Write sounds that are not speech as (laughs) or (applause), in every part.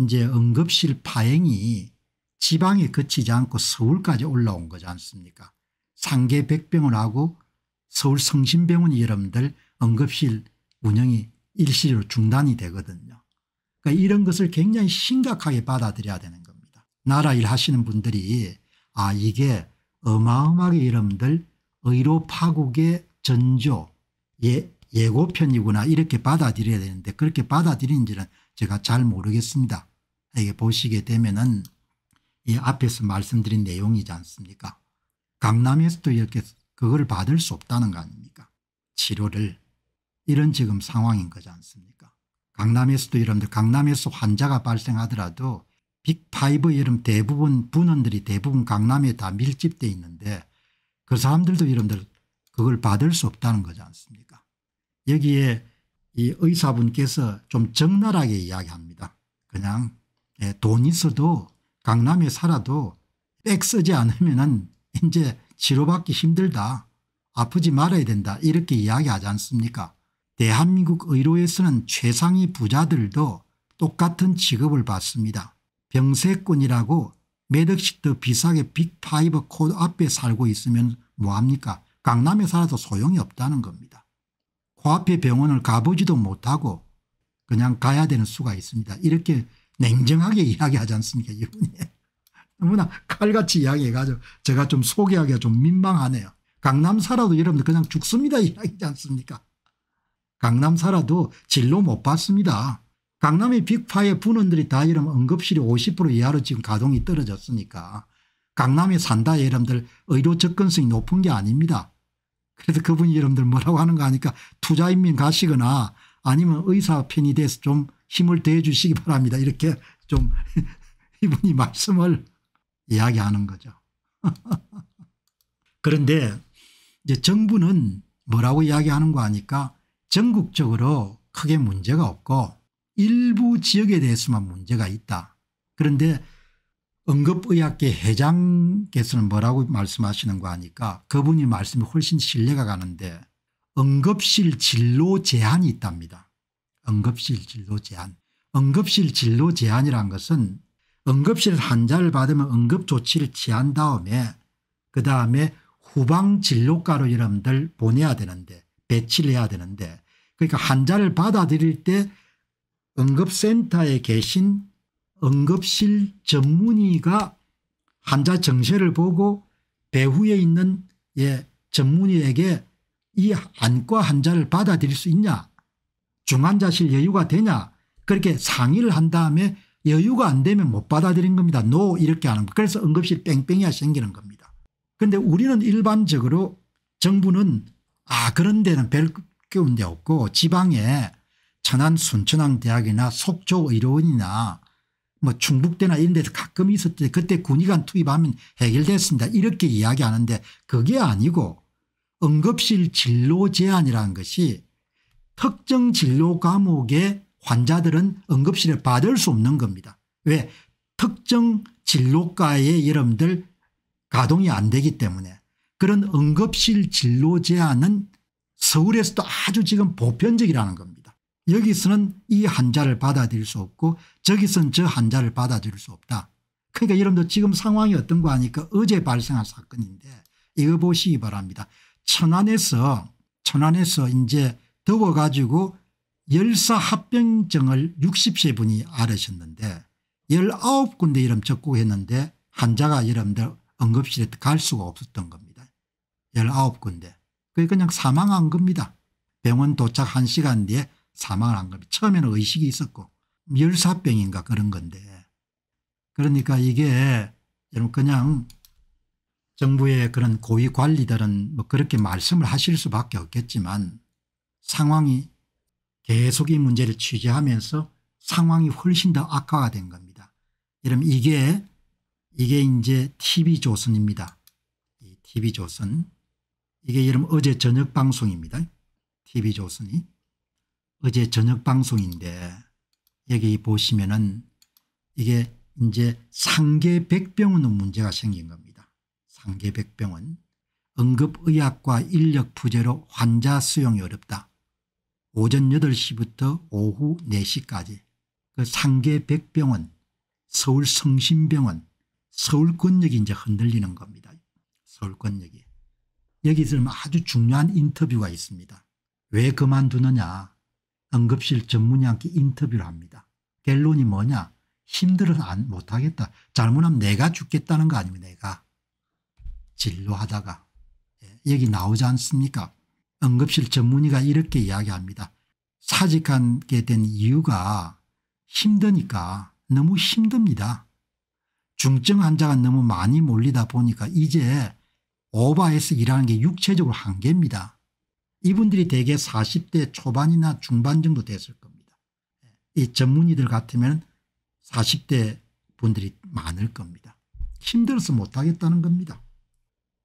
이제 응급실 파행이 지방에 그치지 않고 서울까지 올라온 거지 않습니까 상계 백병원하고 서울 성심병원이 여러분들 응급실 운영이 일시로 중단이 되거든요. 그러니까 이런 것을 굉장히 심각하게 받아들여야 되는 겁니다. 나라 일 하시는 분들이 아 이게 어마어마하게 여러분들 의료 파국의 전조 예, 예고편이구나 이렇게 받아들여야 되는데 그렇게 받아들이는지는 제가 잘 모르겠습니다. 이게 보시게 되면은 이 앞에서 말씀드린 내용이지 않습니까? 강남에서도 이렇게 그걸 받을 수 없다는 거 아닙니까? 치료를 이런 지금 상황인 거지 않습니까? 강남에서도 여러분들 강남에서 환자가 발생하더라도 빅5 이름 대부분 분원들이 대부분 강남에 다 밀집돼 있는데 그 사람들도 여러분들 그걸 받을 수 없다는 거지 않습니까? 여기에 이 의사분께서 좀 적나라하게 이야기합니다. 그냥 예, 돈 있어도 강남에 살아도 빽 쓰지 않으면 은 이제 치료받기 힘들다 아프지 말아야 된다 이렇게 이야기하지 않습니까 대한민국 의료에서는 최상위 부자들도 똑같은 직업을 받습니다. 병세권이라고매 억씩 더 비싸게 빅파이브 코드 앞에 살고 있으면 뭐합니까 강남에 살아도 소용이 없다는 겁니다. 코앞의 병원을 가보지도 못하고 그냥 가야 되는 수가 있습니다. 이렇게 냉정하게 (laughs) 이야기하지 않습니까 이분이. (laughs) 너무나 칼같이 이야기해가지고 제가 좀 소개하기가 좀 민망하네요. 강남 살아도 여러분들 그냥 죽습니다 이야기지 않습니까 강남 살아도 진로 못봤습니다 강남의 빅파의 분원들이 다 이러면 응급실이 50% 이하로 지금 가동이 떨어졌으니까 강남에 산다 여러분들 의료 접근성이 높은 게 아닙니다. 그래서 그분이 여러분들 뭐라고 하는 거 아니까 투자인민 가시거나 아니면 의사 편이 돼서 좀 힘을 대해 주시기 바랍니다. 이렇게 좀 (laughs) 이분이 말씀을 이야기하는 거죠. (laughs) 그런데 이제 정부는 뭐라고 이야기하는 거 아니까 전국적으로 크게 문제가 없고 일부 지역에 대해서만 문제가 있다. 그런데 응급의학계 회장께서는 뭐라고 말씀하시는거아니까 그분이 말씀이 훨씬 신뢰가 가는데 응급실 진로 제한이 있답니다. 응급실 진로 제한. 응급실 진로 제한이란 것은 응급실 환자를 받으면 응급조치를 취한 다음에 그 다음에 후방진료과로 이름들 보내야 되는데 배치를 해야 되는데 그러니까 환자를 받아들일 때 응급센터에 계신 응급실 전문의가 환자 정세를 보고 배후에 있는 예, 전문의에게 이 안과 환자를 받아들일 수 있냐 중환자실 여유가 되냐 그렇게 상의를 한 다음에 여유가 안 되면 못 받아들인 겁니다. 노 no, 이렇게 하는 거. 그래서 응급실 뺑뺑이가 생기는 겁니다. 그런데 우리는 일반적으로 정부는 아 그런 데는 별게 없고 지방에 천안 순천향 대학이나 속초의료원이나 뭐 충북대나 이런 데서 가끔 있었대 그때 군의관 투입하면 해결됐습니다 이렇게 이야기하는데 그게 아니고 응급실 진로 제한이라는 것이 특정 진로 과목의 환자들은 응급실을 받을 수 없는 겁니다. 왜 특정 진로과의 여러분들 가동이 안 되기 때문에 그런 응급실 진로 제한은 서울에서도 아주 지금 보편적이라는 겁니다. 여기서는 이 한자를 받아들일 수 없고 저기서는 저 한자를 받아들일 수 없다. 그러니까 여러분들 지금 상황이 어떤 거 아니까 어제 발생한 사건인데 이거 보시기 바랍니다. 천안에서 천안에서 이제 더워가지고 열사합병증을 60세 분이 앓으셨는데 19군데 이름 적고했는데 환자가 여러분들 응급실에 갈 수가 없었던 겁니다. 19군데. 그게 그냥 사망한 겁니다. 병원 도착 1시간 뒤에 사망을 한 겁니다. 처음에는 의식이 있었고 멸사병인가 그런 건데 그러니까 이게 여러분 그냥 정부의 그런 고위 관리들은 뭐 그렇게 말씀을 하실 수밖에 없겠지만 상황이 계속 이 문제를 취재하면서 상황이 훨씬 더 악화가 된 겁니다. 여러분 이게 이게 이제 TV조선입니다. TV조선 이게 여러분 어제 저녁 방송입니다. TV조선이 어제 저녁 방송인데 여기 보시면은 이게 이제 상계백병원은 문제가 생긴 겁니다. 상계백병원 응급의학과 인력 부재로 환자 수용이 어렵다. 오전 8시부터 오후 4시까지 그 상계백병원 서울성심병원 서울권역이 이제 흔들리는 겁니다. 서울권역이. 여기서 아주 중요한 인터뷰가 있습니다. 왜 그만두느냐 응급실 전문의한테 인터뷰를 합니다. 결론이 뭐냐 힘들어서 안, 못하겠다. 잘못하면 내가 죽겠다는 거 아니면 내가. 진료하다가 여기 예, 나오지 않습니까 응급실 전문의가 이렇게 이야기합니다. 사직하게 된 이유가 힘드니까 너무 힘듭니다. 중증 환자가 너무 많이 몰리다 보니까 이제 오바에서 일하는 게 육체적으로 한계입니다. 이분들이 대개 40대 초반이나 중반 정도 됐을 겁니다. 예, 이 전문의들 같으면 40대 분들이 많을 겁니다. 힘들어서 못하겠다는 겁니다.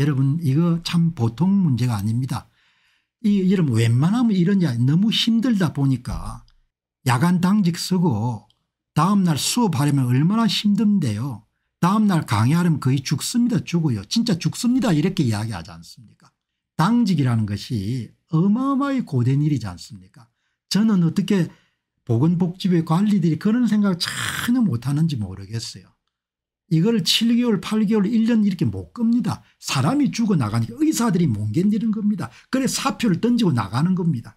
여러분 이거 참 보통 문제가 아닙니다. 이 여러분 웬만하면 이러냐 너무 힘들다 보니까 야간 당직 쓰고 다음날 수업하려면 얼마나 힘든데요. 다음날 강의하려면 거의 죽습니다. 죽어요. 진짜 죽습니다. 이렇게 이야기하지 않습니까. 당직이라는 것이 어마어마히 고된 일이지 않습니까 저는 어떻게 보건복지부의 관리들이 그런 생각을 전혀 못하는지 모르겠어요. 이걸 7개월 8개월 1년 이렇게 못 겁니다. 사람이 죽어나가니까 의사들이 못 견디는 겁니다. 그래 사표를 던지고 나가는 겁니다.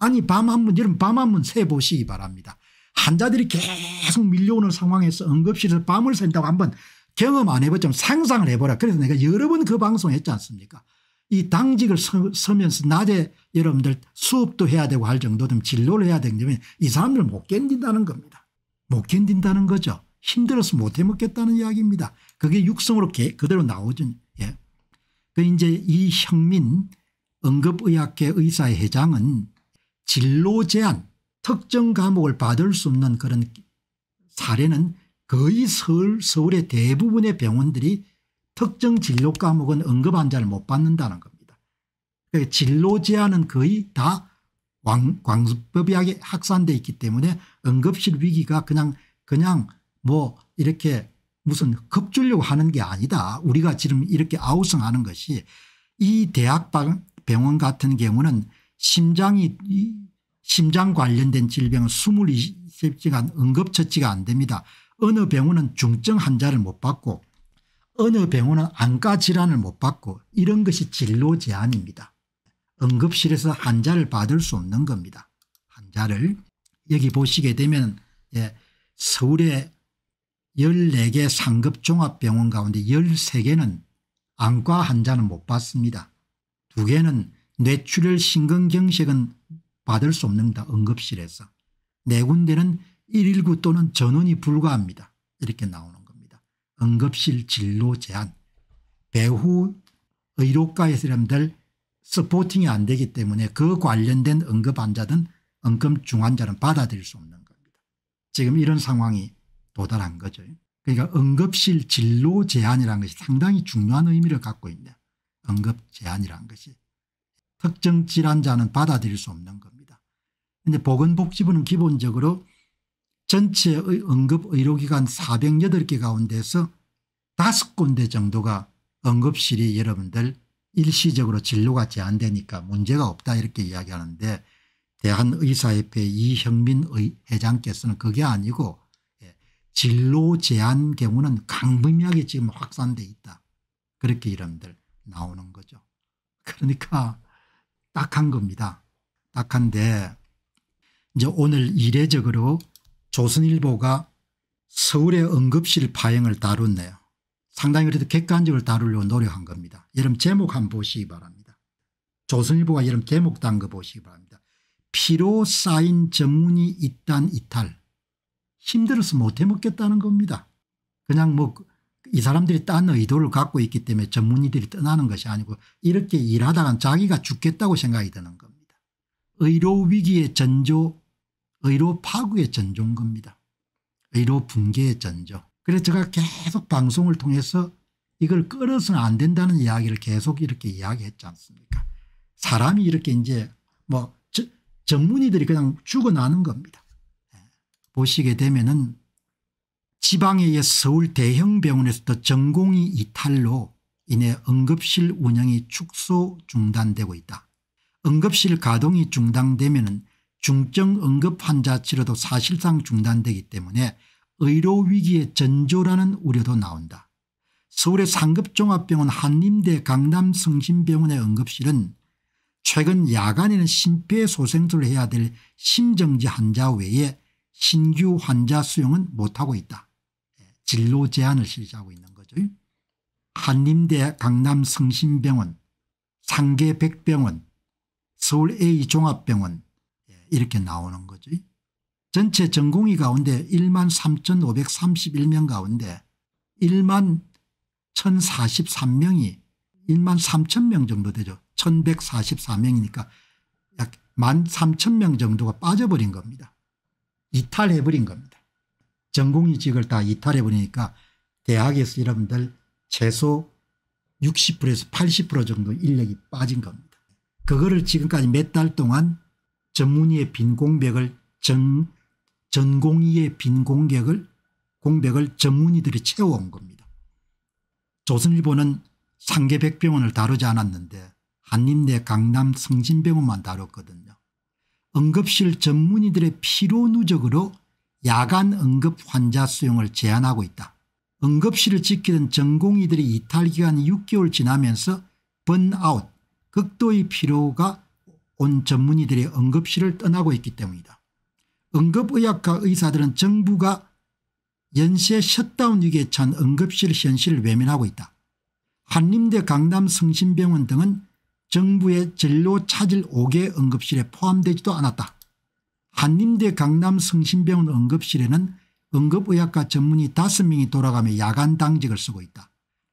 아니 밤 한번여러밤한 번 세보시기 바랍니다. 환자들이 계속 밀려오는 상황에서 응급실에서 밤을 샌다고 한번 경험 안 해봤지만 상상을 해보라. 그래서 내가 여러 번 그 방송 했지 않습니까 이 당직을 서, 면서 낮에 여러분들 수업도 해야 되고 할 정도 되면 진로를 해야 되기 때이 사람들 못 견딘다는 겁니다. 못 견딘다는 거죠. 힘들어서 못 해먹겠다는 이야기입니다. 그게 육성으로 개, 그대로 나오죠. 예. 그 이제 이 형민 응급의학회 의사의 회장은 진로 제한 특정 과목을 받을 수 없는 그런 사례는 거의 서울, 서울의 대부분의 병원들이 특정 진료 과목은 응급 환자를 못 받는다는 겁니다. 그러니까 진로 제한은 거의 다 광, 수법이 확산돼 있기 때문에 응급실 위기가 그냥 그냥 뭐 이렇게 무슨 겁주려고 하는 게 아니다. 우리가 지금 이렇게 아우성하는 것이 이 대학 병원 같은 경우는 심장이 심장 관련된 질병은 23시간 응급처치가 안 됩니다. 어느 병원은 중증 환자를 못 받고 어느 병원은 안과 질환을 못 받고 이런 것이 진로 제한입니다. 응급실에서 환자를 받을 수 없는 겁니다. 환자를 여기 보시게 되면 예, 서울의 14개 상급 종합병원 가운데 13개는 안과 환자는 못 받습니다. 두 개는 뇌출혈 신근경색은 받을 수 없는다 응급실에서. 네 군데는 119 또는 전원이 불가합니다. 이렇게 나오는 응급실 진료 제한 배후 의료과의 사람들 스포팅이 안 되기 때문에 그 관련된 응급 환자든 응급 중환자는 받아들일 수 없는 겁니다. 지금 이런 상황이 도달한 거죠. 그러니까 응급실 진료 제한이라는 것이 상당히 중요한 의미를 갖고 있네요. 응급 제한이라는 것이. 특정 질환자는 받아들일 수 없는 겁니다. 그데 보건복지부는 기본적으로 전체 응급의료기관 408개 가운데서 5군데 정도가 응급실이 여러분들 일시적으로 진료가 제한되니까 문제가 없다 이렇게 이야기하는데 대한의사협회 이형민 회장께서는 그게 아니고 예, 진로 제한 경우는 강범위하게 지금 확산돼 있다. 그렇게 이름들 나오는 거죠. 그러니까 딱한 겁니다. 딱한데 이제 오늘 이례적으로 조선일보가 서울의 응급실 파행을 다뤘네요. 상당히 그래도 객관적으로 다루려고 노력한 겁니다. 여러분 제목 한번 보시기 바랍니다. 조선일보가 여러분 제목 단 거 보시기 바랍니다. 피로 쌓인 전문이 있단 이탈. 힘들어서 못해먹겠다는 겁니다. 그냥 뭐 이 사람들이 딴 의도를 갖고 있기 때문에 전문의들이 떠나는 것이 아니고 이렇게 일하다간 자기가 죽겠다고 생각이 드는 겁니다. 의료 위기의 전조 의료 파국의 전조인 겁니다. 의료 붕괴의 전조. 그래서 제가 계속 방송을 통해서 이걸 끌어서는 안 된다는 이야기를 계속 이렇게 이야기했지 않습니까 사람이 이렇게 이제 뭐 전문의들이 그냥 죽어나는 겁니다. 예. 보시게 되면은 지방에 의해 서울 대형병원에서도 전공의 이탈로 인해 응급실 운영이 축소 중단되고 있다. 응급실 가동이 중단되면 중증 응급 환자 치료도 사실상 중단되기 때문에 의료 위기의 전조라는 우려도 나온다. 서울의 상급종합병원 한림대 강남성심병원의 응급실은 최근 야간에는 심폐소생술을 해야 될 심정지 환자 외에 신규 환자 수용은 못하고 있다. 예, 진로 제한을 실시하고 있는 거죠. 한림대 강남성심병원, 상계백병원, 서울A종합병원, 이렇게 나오는 거죠. 전체 전공의 가운데 1만 3,531명 가운데 1만 1,043명이 1만 3 0명 정도 되죠. 1,144명이니까 약 1만 3 0명 정도가 빠져버린 겁니다. 이탈해버린 겁니다. 전공의직을 다 이탈해버리니까 대학에서 여러분들 최소 60%에서 80% 정도 인력이 빠진 겁니다. 그거를 지금까지 몇 달 동안 전문의의 빈 공백을 전, 전공의의 빈 공백을 공백을 전문의들이 채워온 겁니다. 조선일보는 상계백병원을 다루지 않았는데 한림대 강남 성진병원만 다뤘거든요. 응급실 전문의들의 피로 누적으로 야간 응급 환자 수용을 제한하고 있다. 응급실을 지키던 전공의들이 이탈기간이 6개월 지나면서 번아웃, 극도의 피로가 온 전문의들의 응급실을 떠나고 있기 때문이다. 응급의학과 의사들은 정부가 연쇄 셧다운 위기에 찬 응급실 현실을 외면하고 있다. 한림대 강남 성심병원 등은 정부의 진료 차질 5개 응급실에 포함되지도 않았다. 한림대 강남 성심병원 응급실에는 응급의학과 전문의 5명이 돌아가며 야간 당직을 쓰고 있다.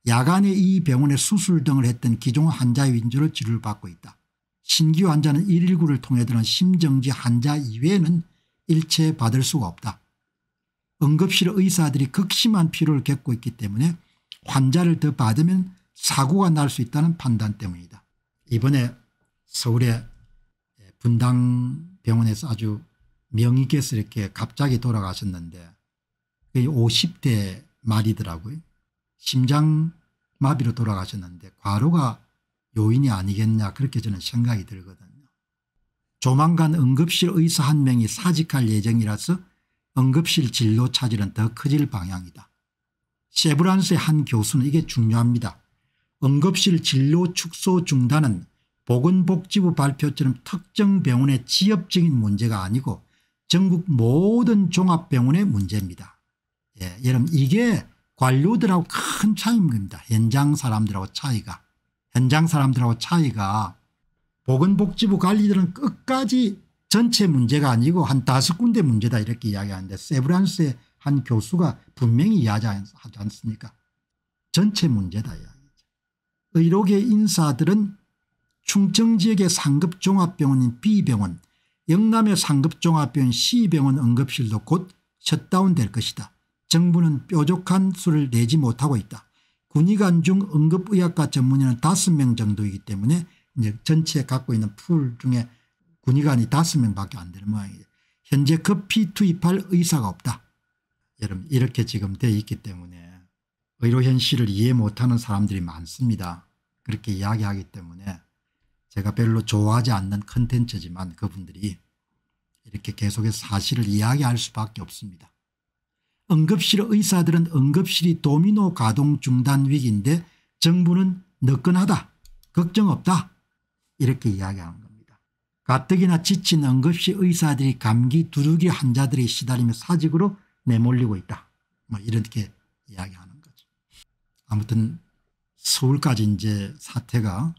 야간에 이 병원의 수술 등을 했던 기존 환자의 인조를 치료를 받고 있다. 신규 환자는 119를 통해 드는 심정지 환자 이외에는 일체 받을 수가 없다. 응급실 의사들이 극심한 피로를 겪고 있기 때문에 환자를 더 받으면 사고가 날 수 있다는 판단 때문이다. 이번에 서울의 분당병원에서 아주 명의께서 이렇게 갑자기 돌아가셨는데 그게 50대 말이더라고요. 심장마비로 돌아가셨는데 과로가 요인이 아니겠냐 그렇게 저는 생각이 들거든요. 조만간 응급실 의사 한 명이 사직할 예정이라서 응급실 진료 차질은 더 커질 방향이다. 세브란스의 한 교수는 이게 중요합니다. 응급실 진료 축소 중단은 보건복지부 발표처럼 특정 병원의 지역적인 문제가 아니고 전국 모든 종합병원의 문제입니다. 예, 여러분 이게 관료들하고 큰 차이입니다. 현장 사람들하고 차이가. 현장 사람들하고 차이가 보건복지부 관리들은 끝까지 전체 문제가 아니고 한 다섯 군데 문제다 이렇게 이야기하는데 세브란스의 한 교수가 분명히 이야기하지 않습니까 전체 문제다 이야기죠. 의료계 인사들은 충청지역의 상급종합병원인 B병원 영남의 상급종합병원 C병원 응급실도 곧 셧다운될 것이다. 정부는 뾰족한 수를 내지 못하고 있다. 군의관 중 응급의학과 전문의는 다섯 명 정도이기 때문에 이제 전체 갖고 있는 풀 중에 군의관이 다섯 명밖에안 되는 모양이죠. 현재 급히 그 투입할 의사가 없다. 여러분 이렇게 지금 돼 있기 때문에 의료현실을 이해 못하는 사람들이 많습니다. 그렇게 이야기하기 때문에 제가 별로 좋아하지 않는 컨텐츠지만 그분들이 이렇게 계속해서 사실을 이야기할 수밖에 없습니다. 응급실 의사들은 응급실이 도미노 가동 중단 위기인데 정부는 너끈하다 걱정 없다 이렇게 이야기하는 겁니다. 가뜩이나 지친 응급실 의사들이 감기 두루기 환자들이 시달리며 사직으로 내몰리고 있다. 뭐 이렇게 이야기하는 거죠. 아무튼 서울까지 이제 사태가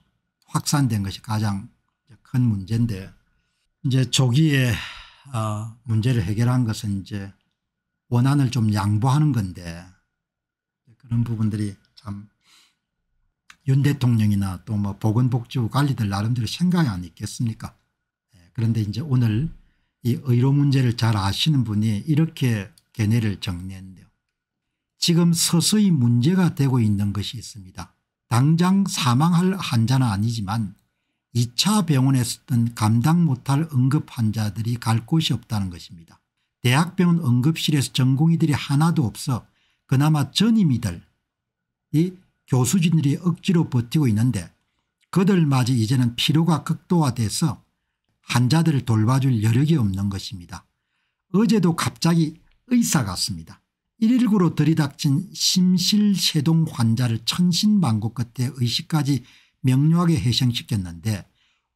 확산된 것이 가장 큰 문제인데 이제 조기에 어 문제를 해결한 것은 이제 권한을 좀 양보하는 건데 그런 부분들이 참 윤 대통령이나 또 뭐 보건복지부 관리들 나름대로 생각이 안있겠습니까 예, 그런데 이제 오늘 이 의료 문제를 잘 아시는 분이 이렇게 견해를 정리했는데요. 지금 서서히 문제가 되고 있는 것이 있습니다. 당장 사망할 환자는 아니지만 2차 병원에 쓰던 감당 못할 응급 환자들이 갈 곳이 없다는 것입니다. 대학병원 응급실에서 전공의들이 하나도 없어 그나마 전임이들 이 교수진들이 억지로 버티고 있는데 그들마저 이제는 피로가 극도화돼서 환자들을 돌봐줄 여력이 없는 것입니다. 어제도 갑자기 의사 같습니다. 119로 들이닥친 심실세동 환자를 천신만고 끝에 의식까지 명료하게 해생시켰는데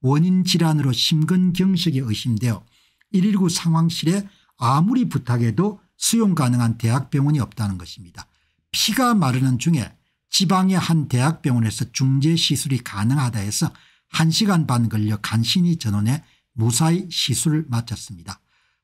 원인 질환으로 심근경색이 의심되어 119 상황실에 아무리 부탁해도 수용 가능한 대학병원이 없다는 것입니다. 피가 마르는 중에 지방의 한 대학병원에서 중재 시술이 가능하다 해서 1시간 반 걸려 간신히 전원에 무사히 시술을 마쳤습니다.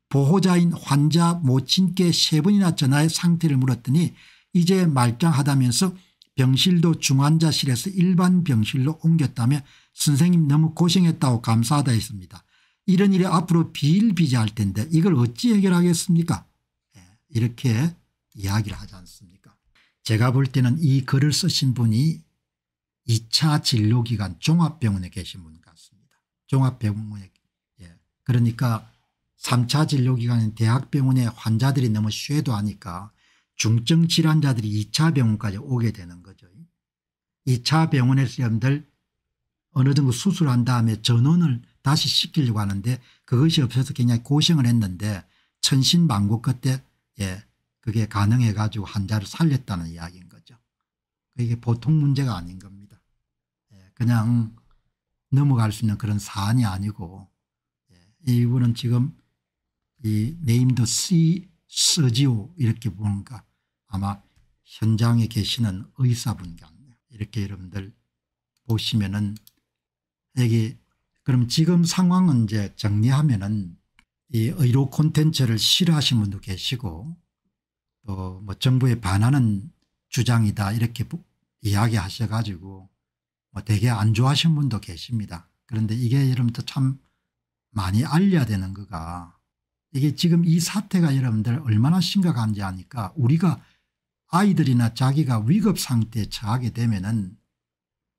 보호자인 환자 모친께 세 번이나 전화해 상태를 물었더니 이제 말짱하다면서 병실도 중환자실에서 일반 병실로 옮겼다며 선생님 너무 고생했다고 감사하다 했습니다. 이런 일이 앞으로 비일비재할 텐데 이걸 어찌 해결하겠습니까 예, 이렇게 이야기를 하지 않습니까 제가 볼 때는 이 글을 쓰신 분이 2차 진료기관 종합병원에 계신 분 같습니다. 종합병원에 예. 그러니까 3차 진료기관인 대학병원에 환자들이 너무 쉐도 하니까 중증 질환자들이 2차 병원까지 오게 되는 거죠. 2차 병원에서 여러분들 어느 정도 수술한 다음에 전원을 다시 시키려고 하는데 그것이 없어서 굉장히 고생을 했는데 천신만고 끝에 예 그게 가능해 가지고 환자를 살렸다는 이야기인 거죠. 그게 보통 문제가 아닌 겁니다. 예, 그냥 넘어갈 수 있는 그런 사안이 아니고 예, 이분은 지금 이 네임드 C 서지오 이렇게 보니까 아마 현장에 계시는 의사분 같네요. 이렇게 여러분들 보시면은 여기 그럼 지금 상황은 이제 정리하면은 이 의료 콘텐츠를 싫어하시는 분도 계시고 또 뭐 정부에 반하는 주장이다 이렇게 이야기하셔 가지고 뭐 되게 안 좋아하시는 분도 계십니다. 그런데 이게 여러분들 참 많이 알려야 되는 거가 이게 지금 이 사태가 여러분들 얼마나 심각한지 아니까 우리가 아이들이나 자기가 위급 상태에 처하게 되면은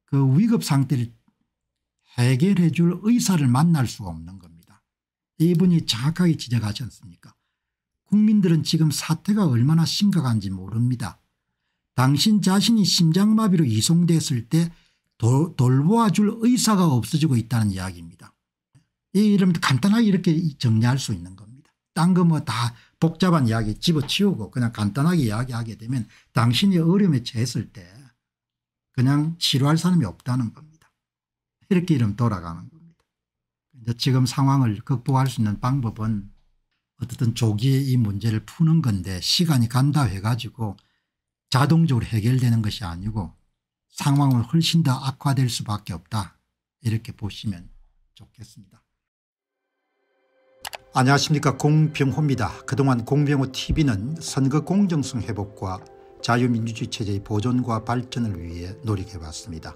그 위급 상태를 해결해 줄 의사를 만날 수 없는 겁니다. 이분이 정확하게 지적하지 않습니까 국민들은 지금 사태가 얼마나 심각한지 모릅니다. 당신 자신이 심장마비로 이송됐을 때 도, 돌보아 줄 의사가 없어지고 있다는 이야기입니다. 이 이름 간단하게 이렇게 정리할 수 있는 겁니다. 딴 거 뭐 다 복잡한 이야기 집어치우고 그냥 간단하게 이야기하게 되면 당신이 어려움에 처했을 때 그냥 치료할 사람이 없다는 겁니다. 이렇게 이름 돌아가는 겁니다. 이제 지금 상황을 극복할 수 있는 방법은 어쨌든 조기에 이 문제를 푸는 건데 시간이 간다 해가지고 자동적으로 해결되는 것이 아니고 상황을 훨씬 더 악화될 수밖에 없다 이렇게 보시면 좋겠습니다. 안녕하십니까 공병호입니다. 그동안 공병호TV는 선거 공정성 회복과 자유민주주의 체제의 보존과 발전을 위해 노력해왔습니다.